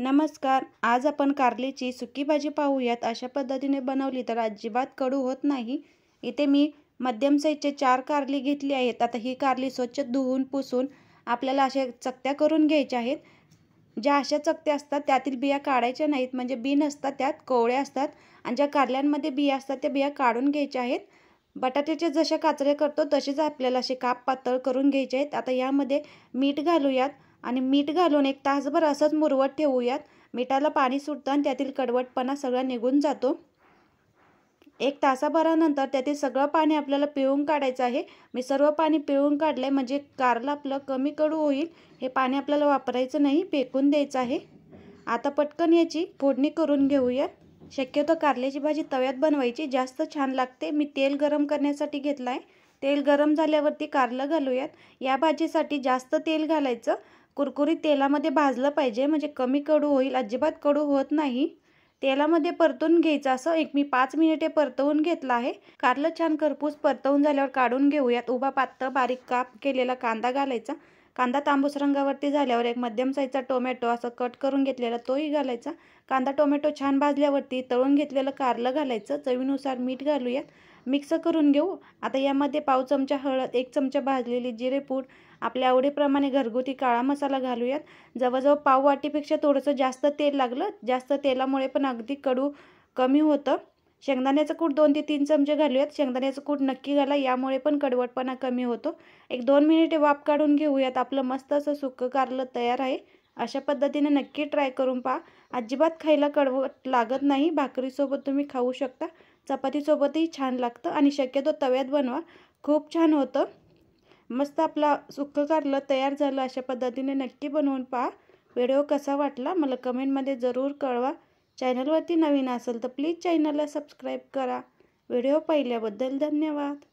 नमस्कार आज आपण कारलीची सुकी भाजी पाहूयात अशा पद्धतीने बनवली तर अजिबात कडू होत नाही इथे मी मध्यम साईजचे चार कारली घेतली आहेत आता ही कारली स्वच्छ धुवून पुसून आपल्याला अशा चकत्या करून घ्यायच्या आहेत ज्या अशा चकत्या असतात त्यातील बिया काढायच्या नाहीत म्हणजे बी असतात त्यात कोवळ्या असतात आणि ज्या कारल्यांमध्ये बिया असतात त्या बिया काढून घ्यायच्या आहेत बटाट्याचे जशा काचऱ्या करतो तसेच आपल्याला असे काप पातळ करून घ्यायचे आहेत आता यामध्ये मीठ घालूयात आणि मीठ घालून एक तासभर असंच मुरवत ठेवूयात मिठाला पाणी सुटतं आणि त्यातील कडवटपणा सगळा निघून जातो एक तासाभरानंतर त्यातील सगळं पाणी आपल्याला पिळून काढायचं आहे मी सर्व पाणी पिळून काढलं आहे म्हणजे कारलं आपलं कमी कडू होईल हे पाणी आपल्याला वापरायचं नाही फेकून द्यायचं आहे आता पटकन याची फोडणी करून घेऊयात शक्यतो कारल्याची भाजी तव्यात बनवायची जास्त छान लागते मी तेल गरम करण्यासाठी घेतला आहे तेल गरम झाल्यावरती कारलं घालूयात या भाजीसाठी जास्त तेल घालायचं कुरकुरीत तेलामध्ये भाजलं पाहिजे म्हणजे कमी कडू होईल अजिबात कडू होत नाही तेलामध्ये परतून घ्यायचं असं एक मी पाच मिनिटे परतवून घेतलं आहे कारलं छान करपूस परतवून झाल्यावर काढून घेऊयात उभा पातळ बारीक काप केलेला कांदा घालायचा कांदा तांबूस रंगावरती झाल्यावर एक मध्यम साईजचा टोमॅटो असं कट करून घेतलेला तोही घालायचा कांदा टोमॅटो छान भाजल्यावरती तळून घेतलेलं कारलं घालायचं चवीनुसार मीठ घालूयात मिक्स करून घेऊ आता यामध्ये पाव चमचा हळद एक चमचा भाजलेली जिरेपूड आपल्या आवडीप्रमाणे घरगुती काळा मसाला घालूयात जवळजवळ पाव वाटीपेक्षा थोडंसं जास्त तेल लागलं जास्त तेलामुळे पण अगदी कडू कमी होतं शेंगदाण्याचं कूट दोन ते तीन चमचे घालूयात शेंगदाण्याचं कूट नक्की घाला यामुळे पण कडवटपणा कमी होतो एक दोन मिनिटे वाफ काढून घेऊयात आपलं मस्त असं सुकं कारलं तयार आहे अशा पद्धतीने नक्की ट्राय करून पहा अजिबात खायला कडवट लागत नाही भाकरीसोबत तुम्ही खाऊ शकता चपातीसोबतही छान लागतं आणि शक्यतो तव्यात बनवा खूप छान होतं मस्त आपला सुक्क कारलं तयार झालं अशा पद्धतीने नक्की बनवून पहा व्हिडिओ कसा वाटला मला कमेंटमध्ये जरूर कळवा चॅनलवरती नवीन असेल तर प्लीज चॅनलला सबस्क्राईब करा व्हिडिओ पाहिल्याबद्दल धन्यवाद